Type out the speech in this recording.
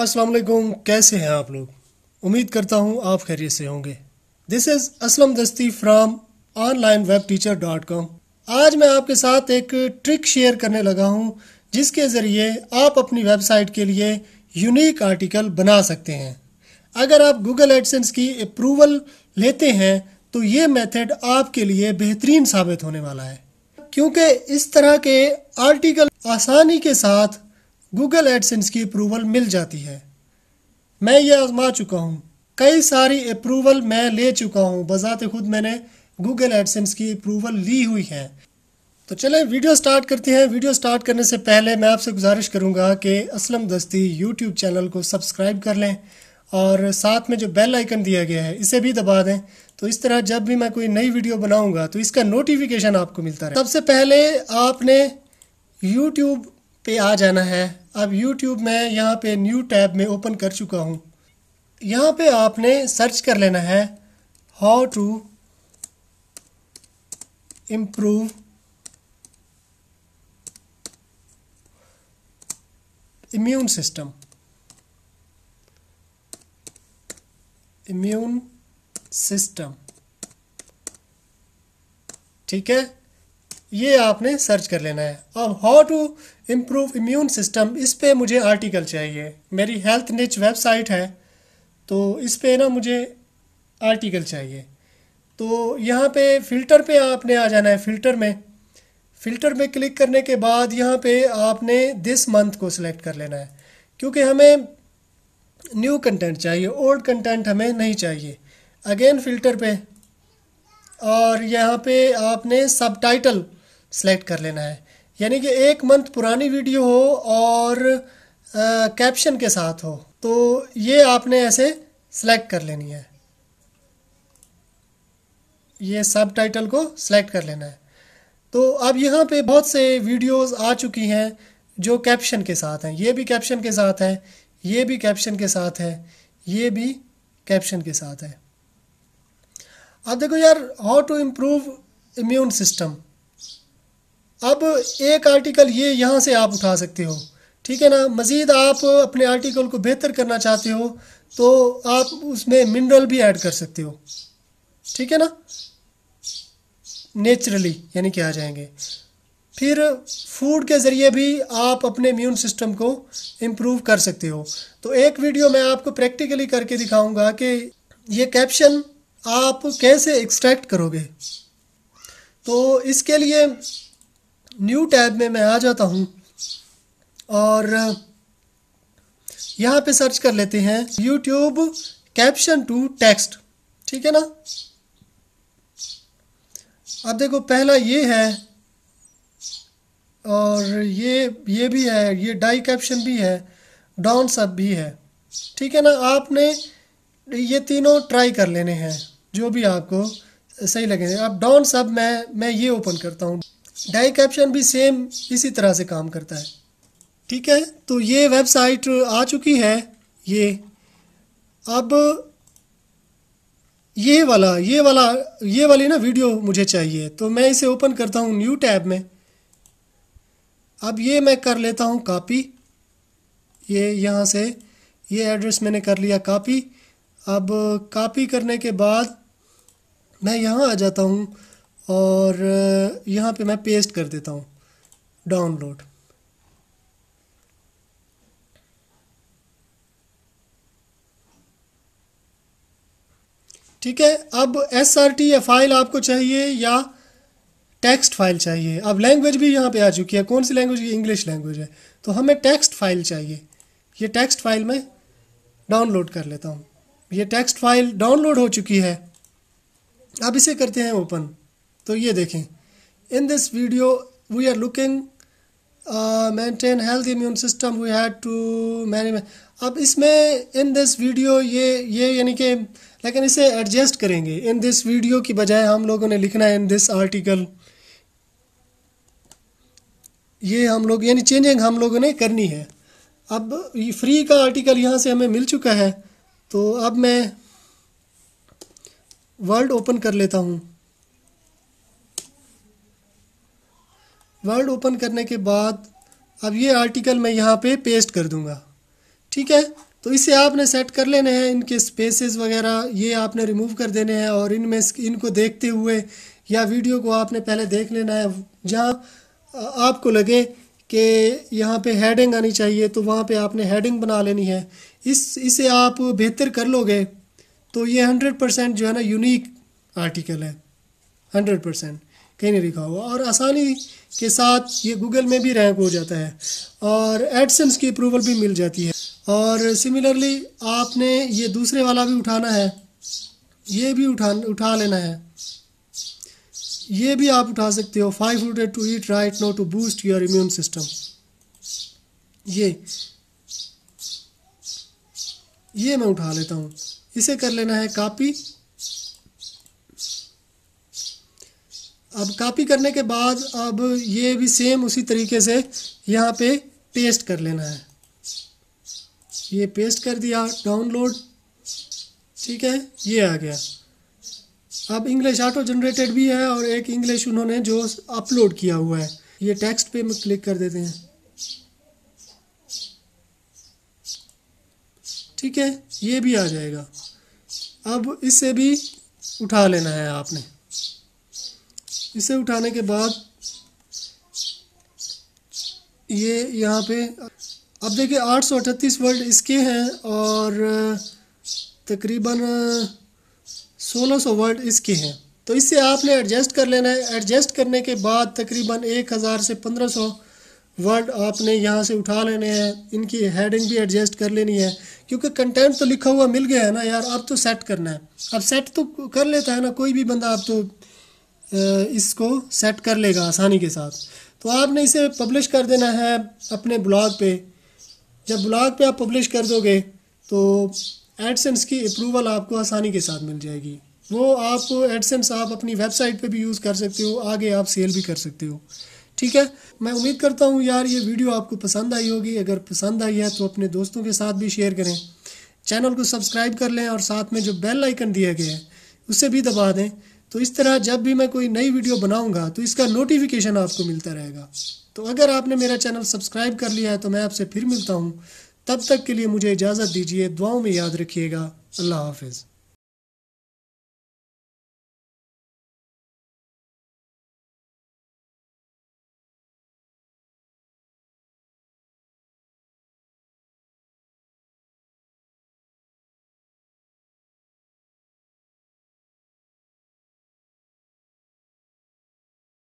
अस्सलाम वालेकुम कैसे हैं आप लोग उम्मीद करता हूं आप खैरियत से होंगे this is Aslam Dasti from online web teacher dot com आज मैं आपके साथ एक ट्रिक शेयर करने लगा हूं जिसके ज़रिए आप अपनी वेबसाइट के लिए यूनिक आर्टिकल बना सकते हैं अगर आप गूगल एडसेंस की अप्रूवल लेते हैं तो ये मेथड आपके लिए बेहतरीन साबित होने वाला है क्योंकि इस तरह के आर्टिकल आसानी के साथ गूगल एडसेंस की अप्रूवल मिल जाती है मैं ये आजमा चुका हूँ कई सारी अप्रूवल मैं ले चुका हूँ बजाते खुद मैंने गूगल एडसेंस की अप्रूवल ली हुई है तो चलें वीडियो स्टार्ट करते हैं वीडियो स्टार्ट करने से पहले मैं आपसे गुजारिश करूँगा कि असलम दस्ती यूट्यूब चैनल को सब्सक्राइब कर लें और साथ में जो बेल आइकन दिया गया है इसे भी दबा दें तो इस तरह जब भी मैं कोई नई वीडियो बनाऊंगा तो इसका नोटिफिकेशन आपको मिलता रहे सबसे पहले आपने यूट्यूब पे आ जाना है अब YouTube में यहाँ पे न्यू टैब में ओपन कर चुका हूँ यहाँ पे आपने सर्च कर लेना है how to improve immune system immune system ठीक है ये आपने सर्च कर लेना है अब how to improve immune system इस पर मुझे आर्टिकल चाहिए मेरी हेल्थ निच वेबसाइट है तो इस पर ना मुझे आर्टिकल चाहिए तो यहाँ पे फ़िल्टर पे आपने आ जाना है फ़िल्टर में फ़िल्टर में क्लिक करने के बाद यहाँ पे आपने दिस मंथ को सिलेक्ट कर लेना है क्योंकि हमें न्यू कंटेंट चाहिए ओल्ड कंटेंट हमें नहीं चाहिए अगेन फ़िल्टर पे और यहाँ पे आपने सब टाइटल सेलेक्ट कर लेना है यानी कि एक मंथ पुरानी वीडियो हो और कैप्शन के साथ हो तो ये आपने ऐसे सेलेक्ट कर लेनी है ये सब टाइटल को सेलेक्ट कर लेना है तो अब यहाँ पे बहुत से वीडियोस आ चुकी हैं जो कैप्शन के साथ हैं ये भी कैप्शन के साथ हैं ये भी कैप्शन के साथ है ये भी कैप्शन के साथ है अब देखो यार how to improve immune system अब एक आर्टिकल ये यहाँ से आप उठा सकते हो ठीक है ना मज़ीद आप अपने आर्टिकल को बेहतर करना चाहते हो तो आप उसमें मिनरल भी ऐड कर सकते हो ठीक है ना नेचुरली यानी कि आ जाएंगे फिर फूड के ज़रिए भी आप अपने इम्यून सिस्टम को इम्प्रूव कर सकते हो तो एक वीडियो मैं आपको प्रैक्टिकली करके दिखाऊंगा कि ये कैप्शन आप कैसे एक्सट्रैक्ट करोगे तो इसके लिए न्यू टैब में मैं आ जाता हूँ और यहाँ पे सर्च कर लेते हैं यूट्यूब कैप्शन टू टेक्स्ट ठीक है ना अब देखो पहला ये है और ये ये भी है ये डाई कैप्शन भी है डाउन सब भी है ठीक है ना आपने ये तीनों ट्राई कर लेने हैं जो भी आपको सही लगे अब डाउन सब मैं मैं ये ओपन करता हूँ डाई कैप्शन भी सेम इसी तरह से काम करता है ठीक है तो ये वेबसाइट आ चुकी है ये अब ये वाला ये वाला ये वाली ना वीडियो मुझे चाहिए तो मैं इसे ओपन करता हूँ न्यू टैब में अब ये मैं कर लेता हूँ कापी ये यहाँ से ये एड्रेस मैंने कर लिया कापी अब कापी करने के बाद मैं यहाँ आ जाता हूँ और यहाँ पे मैं पेस्ट कर देता हूँ डाउनलोड ठीक है अब एस आर टी या फाइल आपको चाहिए या टेक्स्ट फाइल चाहिए अब लैंग्वेज भी यहाँ पे आ चुकी है कौन सी लैंग्वेज ये इंग्लिश लैंग्वेज है तो हमें टेक्स्ट फाइल चाहिए ये टेक्स्ट फाइल मैं डाउनलोड कर लेता हूँ ये टेक्स्ट फाइल डाउनलोड हो चुकी है अब इसे करते हैं ओपन तो ये देखें in this video we are looking maintain health immune system we had to to अब इसमें इन दिस वीडियो ये ये यानी कि लेकिन इसे एडजस्ट करेंगे इन दिस वीडियो की बजाय हम लोगों ने लिखना है इन दिस आर्टिकल ये हम लोग यानी चेंजिंग हम लोगों ने करनी है अब फ्री का आर्टिकल यहाँ से हमें मिल चुका है तो अब मैं वर्ल्ड ओपन कर लेता हूँ वर्ड ओपन करने के बाद अब ये आर्टिकल मैं यहाँ पे पेस्ट कर दूँगा ठीक है तो इसे आपने सेट कर लेने हैं इनके स्पेसेस वगैरह ये आपने रिमूव कर देने हैं और इनमें इनको देखते हुए या वीडियो को आपने पहले देख लेना है जहाँ आपको लगे कि यहाँ पे हेडिंग आनी चाहिए तो वहाँ पे आपने हेडिंग बना लेनी है इस इसे आप बेहतर कर लोगे तो ये हंड्रेड परसेंट जो है ना यूनिक आर्टिकल है हंड्रेड परसेंट कहीं नहीं लिखा हुआ और आसानी के साथ ये गूगल में भी रैंक हो जाता है और एडसेंस की अप्रूवल भी मिल जाती है और सिमिलरली आपने ये दूसरे वाला भी उठाना है ये भी उठा उठा लेना है ये भी आप उठा सकते हो five hundred to eat right no to boost your immune system ये ये मैं उठा लेता हूँ इसे कर लेना है कापी अब कापी करने के बाद अब ये भी सेम उसी तरीके से यहाँ पे पेस्ट कर लेना है ये पेस्ट कर दिया डाउनलोड ठीक है ये आ गया अब इंग्लिश ऑटो जनरेटेड भी है और एक इंग्लिश उन्होंने जो अपलोड किया हुआ है ये टेक्स्ट पे में क्लिक कर देते हैं ठीक है ये भी आ जाएगा अब इससे भी उठा लेना है आपने इसे उठाने के बाद ये यहाँ पे अब देखिए आठ सौ अठतीस वर्ड इसके हैं और तकरीबन सोलह सौ वर्ड इसके हैं तो इससे आपने एडजस्ट कर लेना है एडजस्ट करने के बाद तकरीबन एक हज़ार से पंद्रह सौ वर्ड आपने यहाँ से उठा लेने हैं इनकी हेडिंग भी एडजस्ट कर लेनी है क्योंकि कंटेंट तो लिखा हुआ मिल गया है ना यार अब तो सेट करना है अब सेट तो कर लेता है ना कोई भी बंदा अब तो इसको सेट कर लेगा आसानी के साथ तो आपने इसे पब्लिश कर देना है अपने ब्लॉग पे जब ब्लॉग पे आप पब्लिश कर दोगे तो एडसेंस की अप्रूवल आपको आसानी के साथ मिल जाएगी वो आप एडसेंस आप अपनी वेबसाइट पे भी यूज़ कर सकते हो आगे आप सेल भी कर सकते हो ठीक है मैं उम्मीद करता हूँ यार ये वीडियो आपको पसंद आई होगी अगर पसंद आई है तो अपने दोस्तों के साथ भी शेयर करें चैनल को सब्सक्राइब कर लें और साथ में जो बेल आइकन दिया गया है उसे भी दबा दें तो इस तरह जब भी मैं कोई नई वीडियो बनाऊंगा तो इसका नोटिफिकेशन आपको मिलता रहेगा तो अगर आपने मेरा चैनल सब्सक्राइब कर लिया है तो मैं आपसे फिर मिलता हूँ तब तक के लिए मुझे इजाज़त दीजिए दुआओं में याद रखिएगा अल्लाह हाफिज़